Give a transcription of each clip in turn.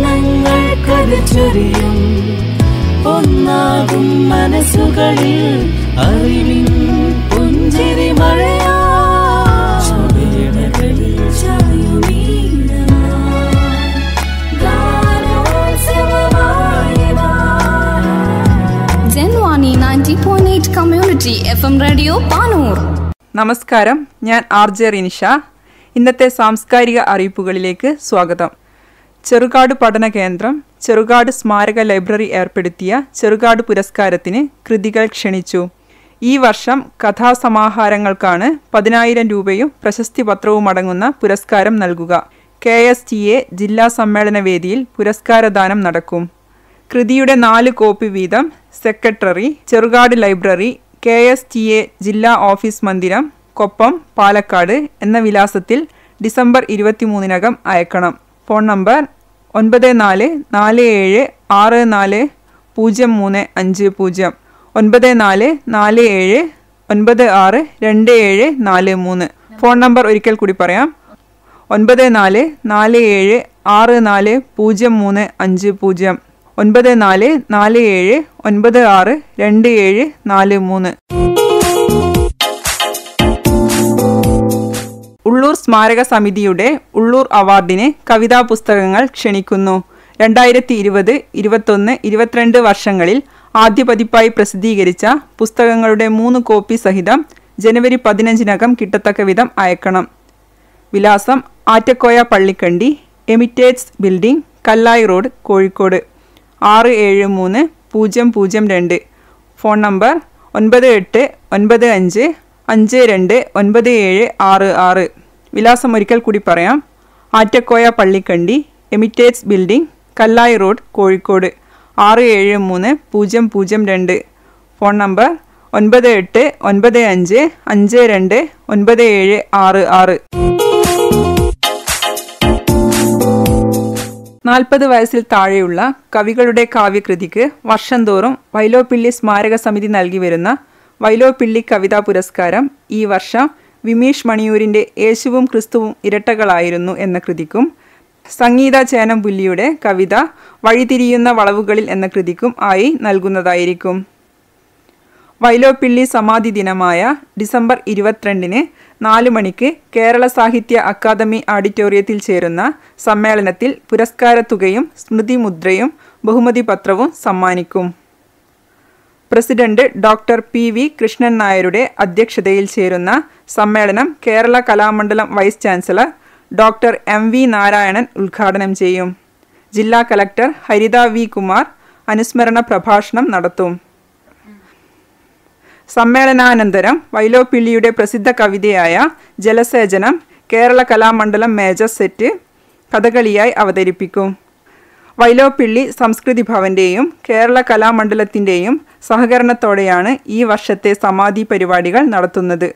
വർണ്ണങ്ങൾ ചൊരിയും ഒന്നാകും മനസ്സുകളിൽ അറിവിൻ പുഞ്ചിരി നമസ്കാരം ഞാൻ ആർ ജെ റിനിഷ ഇന്നത്തെ സാംസ്കാരിക അറിയിപ്പുകളിലേക്ക് സ്വാഗതം ചെറുകാട് പഠന കേന്ദ്രം ചെറുകാട് സ്മാരക ലൈബ്രറി ഏർപ്പെടുത്തിയ ചെറുകാട് പുരസ്കാരത്തിന് കൃതികൾ ക്ഷണിച്ചു ഈ വർഷം കഥാസമാഹാരങ്ങൾക്കാണ് പതിനായിരം രൂപയും പ്രശസ്തി പത്രവും അടങ്ങുന്ന പുരസ്കാരം നൽകുക കെ എസ് ടി എ ജില്ലാ സമ്മേളന വേദിയിൽ പുരസ്കാരദാനം നടക്കും കൃതിയുടെ നാല് കോപ്പി വീതം secretary Cherukad library K S T A ജില്ലാ ഓഫീസ് മന്ദിരം കൊപ്പം പാലക്കാട് എന്ന വിലാസത്തിൽ ഡിസംബർ ഇരുപത്തിമൂന്നിനകം അയക്കണം ഫോൺ നമ്പർ ഒൻപത് നാല് നാല് ഏഴ് ആറ് നാല് പൂജ്യം മൂന്ന് അഞ്ച് പൂജ്യം ഒൻപത് നാല് നാല് ഏഴ് ഒൻപത് ആറ് രണ്ട് ഏഴ് നാല് മൂന്ന് ഫോൺ നമ്പർ ഒരിക്കൽ കൂടി പറയാം ഒൻപത് നാല് നാല് ഏഴ് ആറ് നാല് പൂജ്യം മൂന്ന് അഞ്ച് പൂജ്യം ഒൻപത് നാല് നാല് ഏഴ് ഒൻപത് ആറ് രണ്ട് ഏഴ് നാല് മൂന്ന് ഉള്ളൂർ സ്മാരക സമിതിയുടെ ഉള്ളൂർ അവാർഡിന് കവിതാ പുസ്തകങ്ങൾ ക്ഷണിക്കുന്നു രണ്ടായിരത്തി ഇരുപത് ഇരുപത്തൊന്ന് ഇരുപത്തിരണ്ട് വർഷങ്ങളിൽ ആദ്യ പതിപ്പായി പ്രസിദ്ധീകരിച്ച പുസ്തകങ്ങളുടെ മൂന്ന് കോപ്പി സഹിതം ജനുവരി പതിനഞ്ചിനകം കിട്ടത്തക്ക വിധം അയക്കണം വിലാസം Attakoya Pallikandi Emirates building Kallai road Kozhikode ആറ് ഏഴ് മൂന്ന് പൂജ്യം പൂജ്യം രണ്ട് ഫോൺ നമ്പർ ഒൻപത് എട്ട് ഒൻപത് അഞ്ച് അഞ്ച് രണ്ട് ഒൻപത് ഏഴ് ആറ് ആറ് വിലാസം ഒരിക്കൽ കൂടി പറയാം Attakoya Pallikandi Emirates building Kallai road Kozhikode ആറ് ഏഴ് മൂന്ന് പൂജ്യം പൂജ്യം രണ്ട് ഫോൺ നമ്പർ ഒൻപത് എട്ട് ഒൻപത് അഞ്ച് അഞ്ച് രണ്ട് ഒൻപത് ഏഴ് ആറ് ആറ് നാൽപ്പത് വയസ്സിൽ താഴെയുള്ള കവികളുടെ കാവ്യകൃതിക്ക് വർഷം തോറും വൈലോപ്പിള്ളി സ്മാരക സമിതി നൽകി വരുന്ന വൈലോപ്പിള്ളി കവിതാ പുരസ്കാരം ഈ വർഷം വിമീഷ് മണിയൂരിൻ്റെ യേശുവും ക്രിസ്തുവും ഇരട്ടകളായിരുന്നു എന്ന കൃതിക്കും സംഗീത പുല്ലിയുടെ കവിത വഴിതിരിയുന്ന വളവുകളിൽ എന്ന കൃതിക്കും ആയി നൽകുന്നതായിരിക്കും വൈലോപ്പിള്ളി സമാധി ദിനമായ ഡിസംബർ ഇരുപത്തിരണ്ടിന് നാല് മണിക്ക് കേരള സാഹിത്യ അക്കാദമി ഓഡിറ്റോറിയത്തിൽ ചേരുന്ന സമ്മേളനത്തിൽ പുരസ്കാരത്തുകയും സ്മൃതിമുദ്രയും ബഹുമതി പത്രവും സമ്മാനിക്കും president doctor P V Krishnan നായരുടെ അധ്യക്ഷതയിൽ ചേരുന്ന സമ്മേളനം Kerala Kalamandalam vice chancellor doctor M V Narayanan ഉദ്ഘാടനം ചെയ്യും ജില്ലാ കലക്ടർ ഹരിത വി കുമാർ അനുസ്മരണ പ്രഭാഷണം നടത്തും സമ്മേളനാനന്തരം വൈലോപ്പിള്ളിയുടെ പ്രസിദ്ധ കവിതയായ ജലസേചനം കേരള കലാമണ്ഡലം മേജർ സെറ്റ് കഥകളിയായി അവതരിപ്പിക്കും വൈലോപ്പിള്ളി സംസ്കൃതി ഭവന്റെയും കേരള കലാമണ്ഡലത്തിൻ്റെയും സഹകരണത്തോടെയാണ് ഈ വർഷത്തെ സമാധി പരിപാടികൾ നടത്തുന്നത്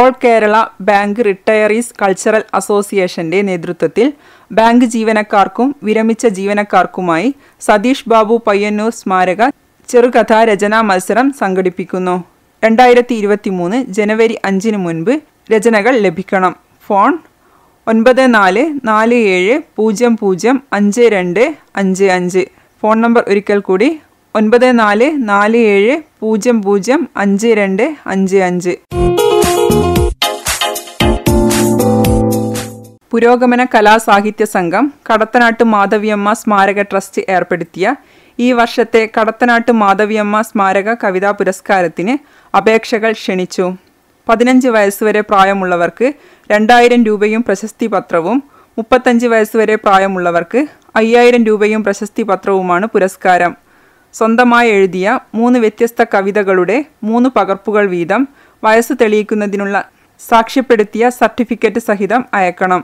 all Kerala bank retirees cultural അസോസിയേഷന്റെ നേതൃത്വത്തിൽ ബാങ്ക് ജീവനക്കാർക്കും വിരമിച്ച ജീവനക്കാർക്കുമായി സതീഷ് ബാബു പയ്യന്നൂർ സ്മാരക ചെറുകഥാ രചനാ മത്സരം സംഘടിപ്പിക്കുന്നു രണ്ടായിരത്തി ഇരുപത്തിമൂന്ന് ജനുവരി അഞ്ചിനു മുൻപ് രചനകൾ ലഭിക്കണം ഫോൺ ഒൻപത് നാല് നാല് ഏഴ് പൂജ്യം പൂജ്യം അഞ്ച് രണ്ട് അഞ്ച് അഞ്ച് ഫോൺ നമ്പർ ഒരിക്കൽ കൂടി ഒൻപത് നാല് നാല് ഏഴ് പൂജ്യം പൂജ്യം അഞ്ച് രണ്ട് അഞ്ച് അഞ്ച് പുരോഗമന കലാസാഹിത്യ സംഘം കടത്തനാട്ട് മാധവിയമ്മ സ്മാരക ട്രസ്റ്റ് ഏർപ്പെടുത്തിയ ഈ വർഷത്തെ കടത്തനാട്ട് മാധവിയമ്മ സ്മാരക കവിതാ പുരസ്കാരത്തിന് അപേക്ഷകൾ ക്ഷണിച്ചു പതിനഞ്ച് വയസ്സുവരെ പ്രായമുള്ളവർക്ക് രണ്ടായിരം രൂപയും പ്രശസ്തി പത്രവും മുപ്പത്തഞ്ച് വയസ്സുവരെ പ്രായമുള്ളവർക്ക് അയ്യായിരം രൂപയും പ്രശസ്തി പത്രവുമാണ് പുരസ്കാരം സ്വന്തമായി എഴുതിയ മൂന്ന് വ്യത്യസ്ത കവിതകളുടെ മൂന്ന് പകർപ്പുകൾ വീതം വയസ്സ് തെളിയിക്കുന്നതിനുള്ള സാക്ഷ്യപ്പെടുത്തിയ സർട്ടിഫിക്കറ്റ് സഹിതം അയക്കണം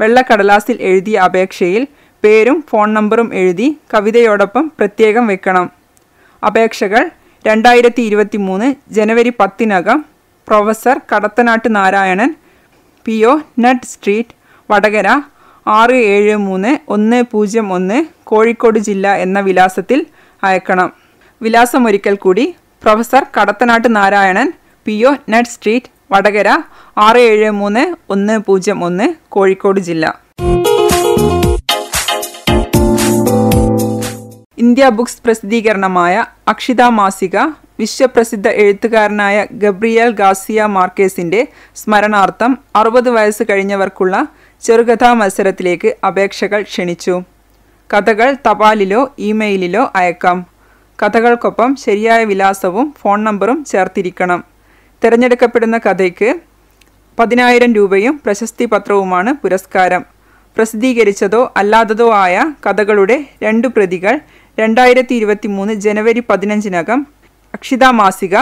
വെള്ളക്കടലാസിൽ എഴുതിയ അപേക്ഷയിൽ പേരും ഫോൺ നമ്പറും എഴുതി കവിതയോടൊപ്പം പ്രത്യേകം വെക്കണം അപേക്ഷകൾ രണ്ടായിരത്തി ജനുവരി പത്തിനകം professor Kadathanattu Narayanan P O nut street Vadakara ആറ് ഏഴ് മൂന്ന് ഒന്ന് പൂജ്യം ഒന്ന് കോഴിക്കോട് ജില്ല എന്ന വിലാസത്തിൽ അയക്കണം വിലാസം ഒരിക്കൽ കൂടി professor Kadathanattu Narayanan P O nut street Vadakara ആറ് ഏഴ് മൂന്ന് ഒന്ന് പൂജ്യം ഒന്ന് കോഴിക്കോട് ജില്ല ഇന്ത്യ ബുക്സ് പ്രസിദ്ധീകരണമായ അക്ഷിത മാസിക വിശ്വപ്രസിദ്ധ എഴുത്തുകാരനായ ഗബ്രിയൽ ഗാസിയ മാർക്കേസിൻ്റെ സ്മരണാർത്ഥം അറുപത് വയസ്സ് കഴിഞ്ഞവർക്കുള്ള ചെറുകഥാ മത്സരത്തിലേക്ക് അപേക്ഷകൾ ക്ഷണിച്ചു കഥകൾ തപാലിലോ ഇമെയിലിലോ അയക്കാം കഥകൾക്കൊപ്പം ശരിയായ വിലാസവും ഫോൺ നമ്പറും ചേർത്തിരിക്കണം തിരഞ്ഞെടുക്കപ്പെടുന്ന കഥയ്ക്ക് പതിനായിരം രൂപയും പ്രശസ്തി പത്രവുമാണ് പുരസ്കാരം പ്രസിദ്ധീകരിച്ചതോ അല്ലാത്തതോ ആയ കഥകളുടെ രണ്ട് പ്രതികൾ രണ്ടായിരത്തി ഇരുപത്തി മൂന്ന് ജനുവരി പതിനഞ്ചിനകം അക്ഷിത മാസിക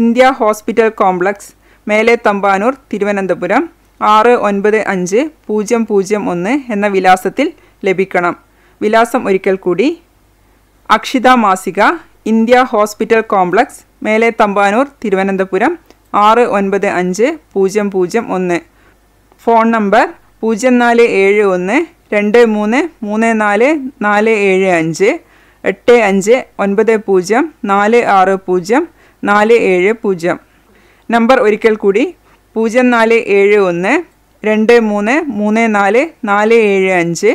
ഇന്ത്യ ഹോസ്പിറ്റൽ കോംപ്ലക്സ് മേലെ തമ്പാനൂർ തിരുവനന്തപുരം ആറ് ഒൻപത് അഞ്ച് പൂജ്യം പൂജ്യം ഒന്ന് എന്ന വിലാസത്തിൽ ലഭിക്കണം വിലാസം ഒരിക്കൽ കൂടി അക്ഷിത മാസിക ഇന്ത്യ ഹോസ്പിറ്റൽ കോംപ്ലക്സ് മേലെ തമ്പാനൂർ തിരുവനന്തപുരം ആറ് ഒൻപത് അഞ്ച് പൂജ്യം പൂജ്യം ഒന്ന് ഫോൺ നമ്പർ പൂജ്യം നാല് ഏഴ് ഒന്ന് രണ്ട് മൂന്ന് മൂന്ന് നാല് നാല് ഏഴ് അഞ്ച് എട്ട് അഞ്ച് ഒൻപത് പൂജ്യം നാല് ആറ് പൂജ്യം നാല് ഏഴ് പൂജ്യം നമ്പർ ഒരിക്കൽ കൂടി പൂജ്യം നാല് ഏഴ് ഒന്ന് രണ്ട് മൂന്ന് മൂന്ന് നാല് നാല് ഏഴ് അഞ്ച്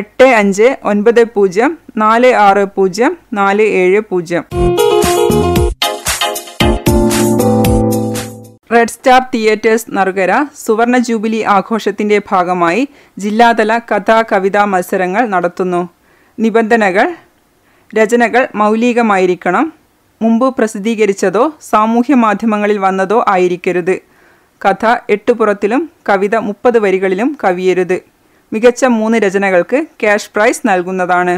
എട്ട് അഞ്ച് ഒൻപത് പൂജ്യം നാല് ആറ് പൂജ്യം നാല് ഏഴ് പൂജ്യം റെഡ് സ്റ്റാർ തിയേറ്റേഴ്സ് നറുകര സുവർണ ജൂബിലി ആഘോഷത്തിന്റെ ഭാഗമായി ജില്ലാതല കഥാ കവിതാ മത്സരങ്ങൾ നടത്തുന്നു നിബന്ധനകൾ രചനകൾ മൗലികമായിരിക്കണം മുമ്പ് പ്രസിദ്ധീകരിച്ചതോ സാമൂഹ്യ മാധ്യമങ്ങളിൽ വന്നതോ ആയിരിക്കരുത് കഥ എട്ടുപുറത്തിലും കവിത മുപ്പത് വരികളിലും കവിയരുത് മികച്ച മൂന്ന് രചനകൾക്ക് ക്യാഷ് പ്രൈസ് നൽകുന്നതാണ്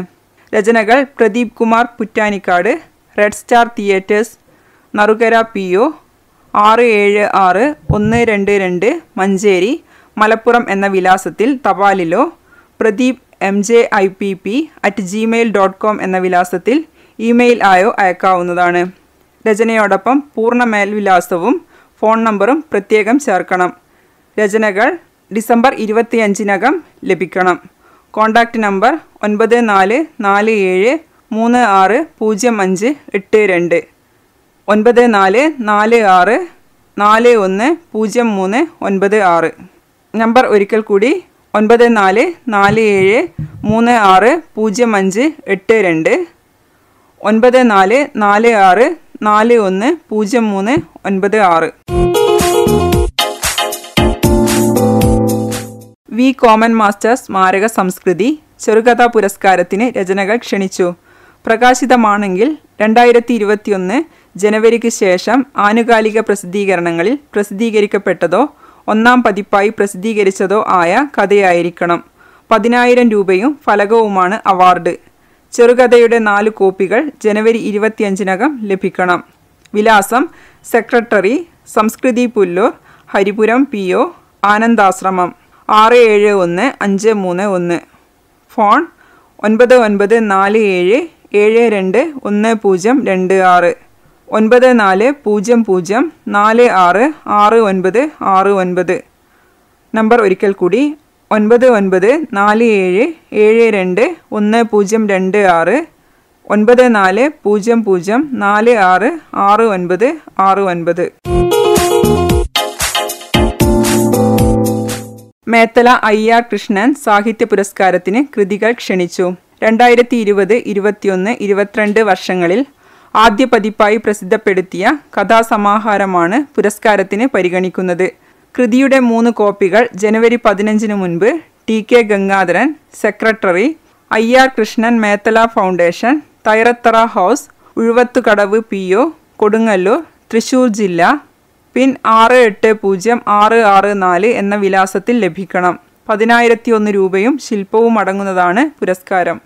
രചനകൾ Pradeep Kumar Puttanikkad red star theatres Narukara P O ആറ് ഏഴ് ആറ് ഒന്ന് രണ്ട് രണ്ട് മഞ്ചേരി മലപ്പുറം എന്ന വിലാസത്തിൽ തപാലിലോ Pradeep M J I P P at Gmail dot com എന്ന വിലാസത്തിൽ ഇമെയിൽ ആയോ അയക്കാവുന്നതാണ് രചനയോടൊപ്പം പൂർണ്ണ മേൽവിലാസവും ഫോൺ നമ്പറും പ്രത്യേകം ചേർക്കണം രചനകൾ ഡിസംബർ ഇരുപത്തിയഞ്ചിനകം ലഭിക്കണം കോൺടാക്റ്റ് നമ്പർ ഒൻപത് നാല് നാല് ഏഴ് മൂന്ന് ആറ് പൂജ്യം അഞ്ച് എട്ട് രണ്ട് ഒൻപത് നാല് നാല് ആറ് നാല് ഒന്ന് പൂജ്യം മൂന്ന് ഒൻപത് ആറ് നമ്പർ ഒരിക്കൽ കൂടി ഒൻപത് നാല് നാല് ഏഴ് മൂന്ന് ആറ് പൂജ്യം അഞ്ച് എട്ട് രണ്ട് ഒൻപത് നാല് നാല് ആറ് നാല് ഒന്ന് പൂജ്യം മൂന്ന് ഒൻപത് ആറ് വി കോമൻ മാസ്റ്റേഴ്സ് സ്മാരക സംസ്കൃതി ചെറുകഥാ പുരസ്കാരത്തിന് രചനകൾ ക്ഷണിച്ചു പ്രകാശിതമാണെങ്കിൽ രണ്ടായിരത്തി ഇരുപത്തിയൊന്ന് ജനുവരിക്ക് ശേഷം ആനുകാലിക പ്രസിദ്ധീകരണങ്ങളിൽ പ്രസിദ്ധീകരിക്കപ്പെട്ടതോ ഒന്നാം പതിപ്പായി പ്രസിദ്ധീകരിച്ചതോ ആയ കഥയായിരിക്കണം പതിനായിരം രൂപയും ഫലകവുമാണ് അവാർഡ് ചെറുകഥയുടെ നാല് കോപ്പികൾ ജനുവരി ഇരുപത്തിയഞ്ചിനകം ലഭിക്കണം വിലാസം secretary Samskriti Pullur Haripuram P O Anandashram ആറ് ഏഴ് ഒന്ന് അഞ്ച് മൂന്ന് ഒന്ന് ഫോൺ ഒൻപത് ഒൻപത് നാല് ഏഴ് ഏഴ് രണ്ട് ഒന്ന് പൂജ്യം രണ്ട് ആറ് ഒൻപത് നാല് പൂജ്യം പൂജ്യം നാല് ആറ് ആറ് ഒൻപത് ആറ് ഒൻപത് നമ്പർ ഒരിക്കൽ കൂടി ഒൻപത് ഒൻപത് നാല് ഏഴ് ഏഴ് രണ്ട് ഒന്ന് പൂജ്യം രണ്ട് ആറ് ഒൻപത് നാല് പൂജ്യം പൂജ്യം നാല് ആറ് ആറ് ഒൻപത് ആറ് ഒൻപത് മേത്തല ഐ ആർ കൃഷ്ണൻ സാഹിത്യ പുരസ്കാരത്തിന് കൃതികൾ ക്ഷണിച്ചു രണ്ടായിരത്തി ഇരുപത് ഇരുപത്തിയൊന്ന് ഇരുപത്തിരണ്ട് വർഷങ്ങളിൽ ആദ്യ പതിപ്പായി പ്രസിദ്ധപ്പെടുത്തിയ കഥാസമാഹാരമാണ് പുരസ്കാരത്തിന് പരിഗണിക്കുന്നത് കൃതിയുടെ മൂന്ന് കോപ്പികൾ ജനുവരി പതിനഞ്ചിന് മുൻപ് T K Gangadharan secretary I R Krishnan Methala foundation Thairathara house Uzhuvathukadavu P O Kodungallur Thrissur ജില്ല പിൻ ആറ് എട്ട് പൂജ്യം ആറ് ആറ് നാല് എന്ന വിലാസത്തിൽ ലഭിക്കണം പതിനായിരത്തി ഒന്ന് രൂപയും ശില്പവും അടങ്ങുന്നതാണ് പുരസ്കാരം